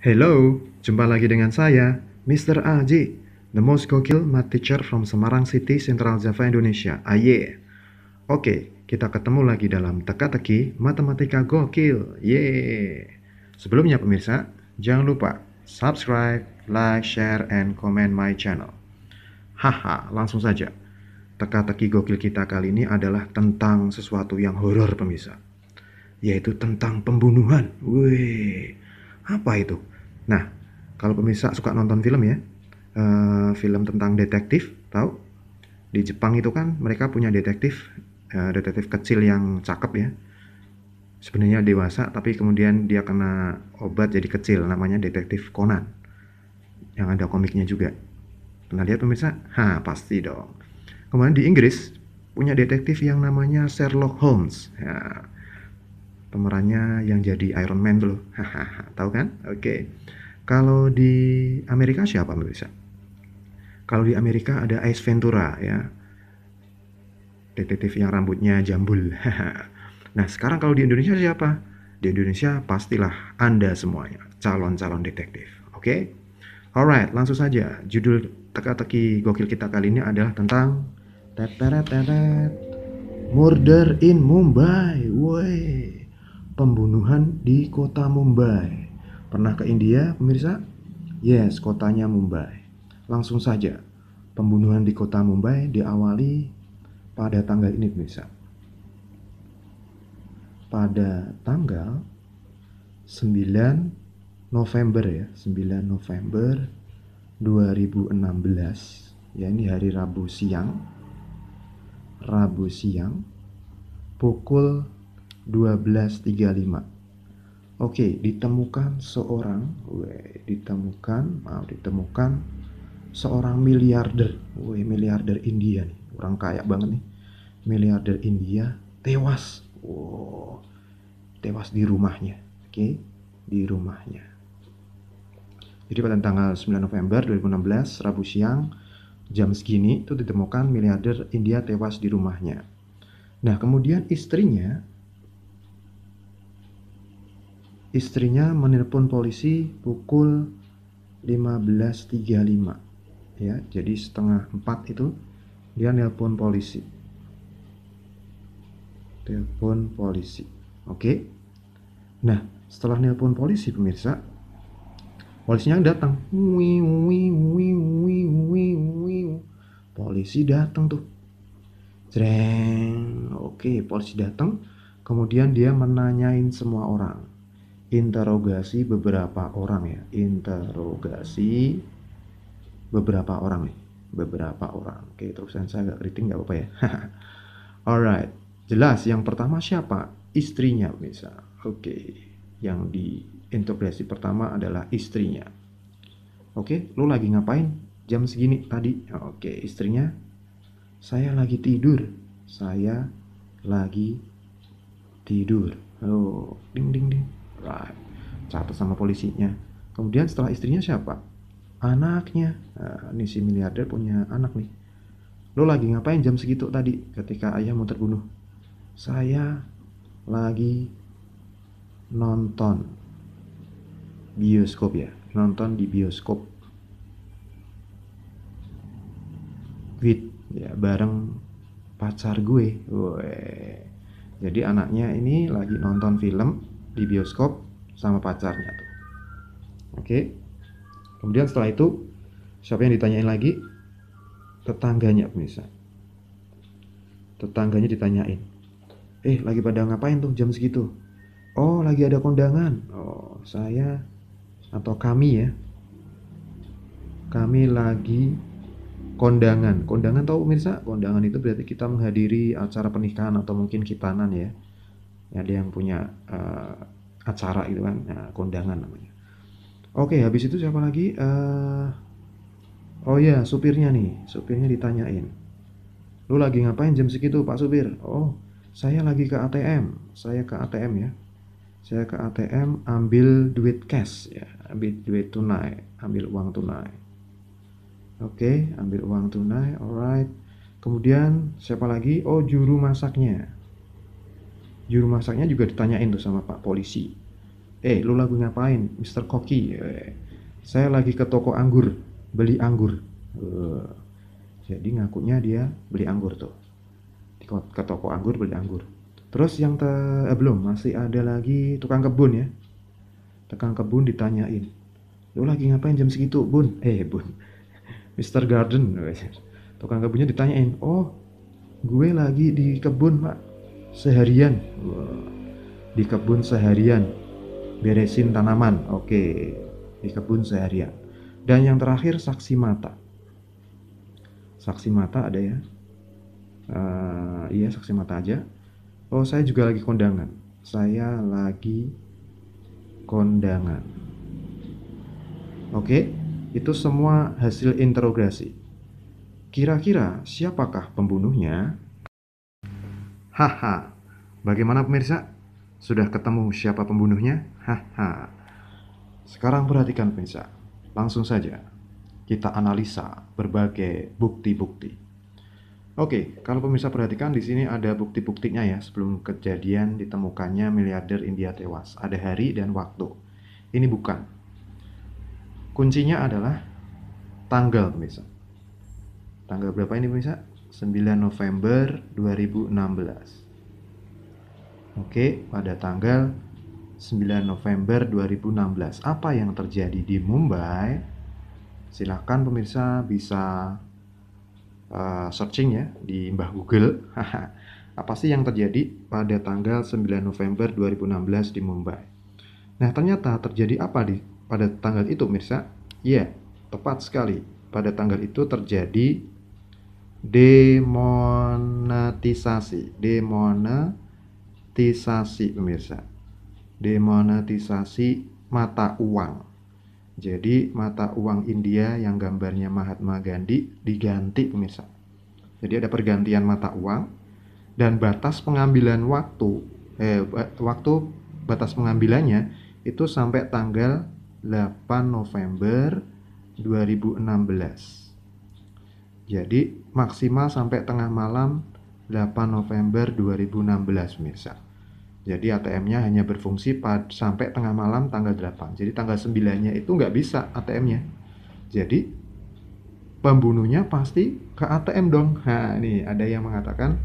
Hello, jumpa lagi dengan saya, Mr. Aji, the most gokil math teacher from Semarang City, Central Java, Indonesia. Aye. Ah, Oke, kita ketemu lagi dalam teka-teki matematika gokil. Ye. Sebelumnya pemirsa, jangan lupa subscribe, like, share, and comment my channel. Haha, langsung saja. Teka-teki gokil kita kali ini adalah tentang sesuatu yang horor pemirsa. Yaitu tentang pembunuhan. Wih apa itu? Nah, kalau pemirsa suka nonton film ya, eh, film tentang detektif, tahu? Di Jepang itu kan mereka punya detektif, eh, detektif kecil yang cakep ya. Sebenarnya dewasa, tapi kemudian dia kena obat jadi kecil, namanya detektif Conan. Yang ada komiknya juga. Pernah lihat pemirsa? Ha pasti dong. Kemudian di Inggris, punya detektif yang namanya Sherlock Holmes. Ya pemerannya yang jadi Iron Man dulu hahaha tahu kan oke okay. kalau di Amerika siapa Melisa kalau di Amerika ada Ace Ventura ya detektif yang rambutnya jambul nah sekarang kalau di Indonesia siapa di Indonesia pastilah anda semuanya calon-calon detektif oke okay? Alright, langsung saja. Judul teka-teki gokil kita kali ini adalah tentang Murder in Mumbai. Woi pembunuhan di kota Mumbai. Pernah ke India, pemirsa? Yes, kotanya Mumbai. Langsung saja, pembunuhan di kota Mumbai diawali pada tanggal ini, pemirsa. Pada tanggal 9 November ya, 9 November 2016. Ya, ini hari Rabu siang. Rabu siang pukul 1235. Oke, ditemukan seorang, we, ditemukan, maaf, ditemukan seorang miliarder, we, miliarder India nih, orang kaya banget nih, miliarder India tewas, wow, tewas di rumahnya, oke, di rumahnya. Jadi pada tanggal 9 November 2016, Rabu siang, jam segini itu ditemukan miliarder India tewas di rumahnya. Nah, kemudian istrinya istrinya menelpon polisi pukul 15.35 ya jadi setengah empat itu dia nelpon polisi telepon polisi oke nah setelah nelpon polisi pemirsa polisinya datang polisi datang tuh Jreng. oke polisi datang kemudian dia menanyain semua orang interogasi beberapa orang ya interogasi beberapa orang nih beberapa orang oke terus saya agak keriting nggak apa-apa ya alright jelas yang pertama siapa istrinya bisa oke yang di interogasi pertama adalah istrinya oke lu lagi ngapain jam segini tadi oke istrinya saya lagi tidur saya lagi tidur oh ding ding ding Right. Catat sama polisinya. Kemudian setelah istrinya siapa? Anaknya. Nah, ini si miliarder punya anak nih. Lo lagi ngapain jam segitu tadi ketika ayah mau terbunuh? Saya lagi nonton bioskop ya. Nonton di bioskop. With ya bareng pacar gue. Woy. Jadi anaknya ini lagi nonton film di bioskop sama pacarnya tuh. Oke. Okay. Kemudian setelah itu siapa yang ditanyain lagi? Tetangganya pemirsa. Tetangganya ditanyain. Eh, lagi pada ngapain tuh jam segitu? Oh, lagi ada kondangan. Oh, saya atau kami ya. Kami lagi kondangan. Kondangan tahu pemirsa? Kondangan itu berarti kita menghadiri acara pernikahan atau mungkin kitanan ya ya, ada yang punya uh, acara gitu kan ya, kondangan namanya oke habis itu siapa lagi uh, oh ya supirnya nih supirnya ditanyain lu lagi ngapain jam segitu pak supir oh saya lagi ke ATM saya ke ATM ya saya ke ATM ambil duit cash ya ambil duit tunai ambil uang tunai oke ambil uang tunai alright kemudian siapa lagi oh juru masaknya juru masaknya juga ditanyain tuh sama pak polisi eh lu lagi ngapain Mr. Koki eh, saya lagi ke toko anggur beli anggur eh, jadi ngakunya dia beli anggur tuh ke toko anggur beli anggur terus yang te eh, belum masih ada lagi tukang kebun ya tukang kebun ditanyain lu lagi ngapain jam segitu bun eh bun Mr. Garden tukang kebunnya ditanyain oh gue lagi di kebun pak seharian di kebun seharian beresin tanaman oke di kebun seharian dan yang terakhir saksi mata saksi mata ada ya uh, iya saksi mata aja oh saya juga lagi kondangan saya lagi kondangan oke itu semua hasil interogasi kira-kira siapakah pembunuhnya Haha. Bagaimana pemirsa? Sudah ketemu siapa pembunuhnya? Haha. Sekarang perhatikan pemirsa. Langsung saja kita analisa berbagai bukti-bukti. Oke, kalau pemirsa perhatikan di sini ada bukti-buktinya ya sebelum kejadian ditemukannya miliarder India tewas. Ada hari dan waktu. Ini bukan. Kuncinya adalah tanggal pemirsa. Tanggal berapa ini pemirsa? 9 November 2016. Oke, pada tanggal 9 November 2016, apa yang terjadi di Mumbai? Silahkan pemirsa bisa uh, searching ya di Mbah Google. apa sih yang terjadi pada tanggal 9 November 2016 di Mumbai? Nah, ternyata terjadi apa di pada tanggal itu, pemirsa? Ya, tepat sekali. Pada tanggal itu terjadi demonetisasi demonetisasi pemirsa demonetisasi mata uang jadi mata uang India yang gambarnya Mahatma Gandhi diganti pemirsa jadi ada pergantian mata uang dan batas pengambilan waktu eh, waktu batas pengambilannya itu sampai tanggal 8 November 2016 jadi maksimal sampai tengah malam 8 November 2016 pemirsa. Jadi ATM-nya hanya berfungsi pad sampai tengah malam tanggal 8. Jadi tanggal 9-nya itu nggak bisa ATM-nya. Jadi pembunuhnya pasti ke ATM dong. Nah, ini ada yang mengatakan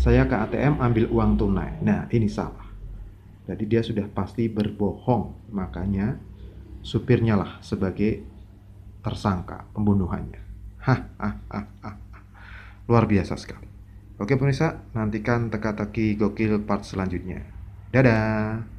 saya ke ATM ambil uang tunai. Nah, ini salah. Jadi dia sudah pasti berbohong. Makanya supirnya lah sebagai tersangka pembunuhannya. Hah, ah, ah, ah, Luar biasa sekali. Oke pemirsa, nantikan teka-teki gokil part selanjutnya. Dadah!